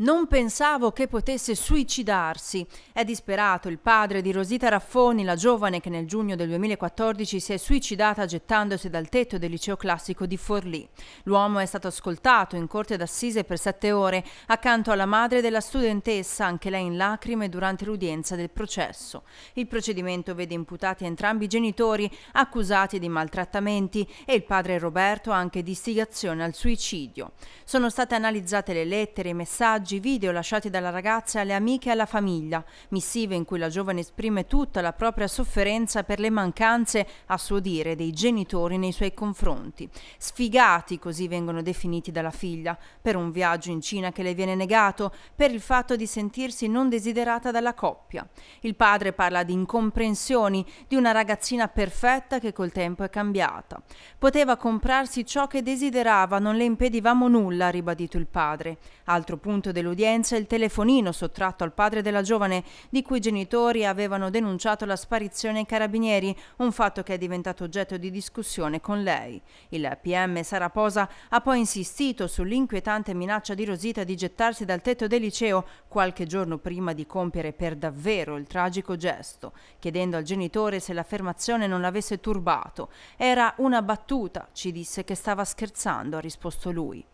Non pensavo che potesse suicidarsi. È disperato il padre di Rosita Raffoni, la giovane che nel giugno del 2014 si è suicidata gettandosi dal tetto del liceo classico di Forlì. L'uomo è stato ascoltato in corte d'assise per sette ore accanto alla madre della studentessa, anche lei in lacrime durante l'udienza del processo. Il procedimento vede imputati entrambi i genitori accusati di maltrattamenti e il padre Roberto anche di istigazione al suicidio. Sono state analizzate le lettere e i messaggi messaggi video lasciati dalla ragazza alle amiche e alla famiglia, missive in cui la giovane esprime tutta la propria sofferenza per le mancanze, a suo dire, dei genitori nei suoi confronti. Sfigati, così vengono definiti dalla figlia, per un viaggio in Cina che le viene negato, per il fatto di sentirsi non desiderata dalla coppia. Il padre parla di incomprensioni, di una ragazzina perfetta che col tempo è cambiata. Poteva comprarsi ciò che desiderava, non le impedivamo nulla, ha ribadito il padre. Altro punto del dell'udienza il telefonino sottratto al padre della giovane, di cui i genitori avevano denunciato la sparizione ai carabinieri, un fatto che è diventato oggetto di discussione con lei. Il PM Sara Posa ha poi insistito sull'inquietante minaccia di Rosita di gettarsi dal tetto del liceo qualche giorno prima di compiere per davvero il tragico gesto, chiedendo al genitore se l'affermazione non l'avesse turbato. Era una battuta, ci disse che stava scherzando, ha risposto lui.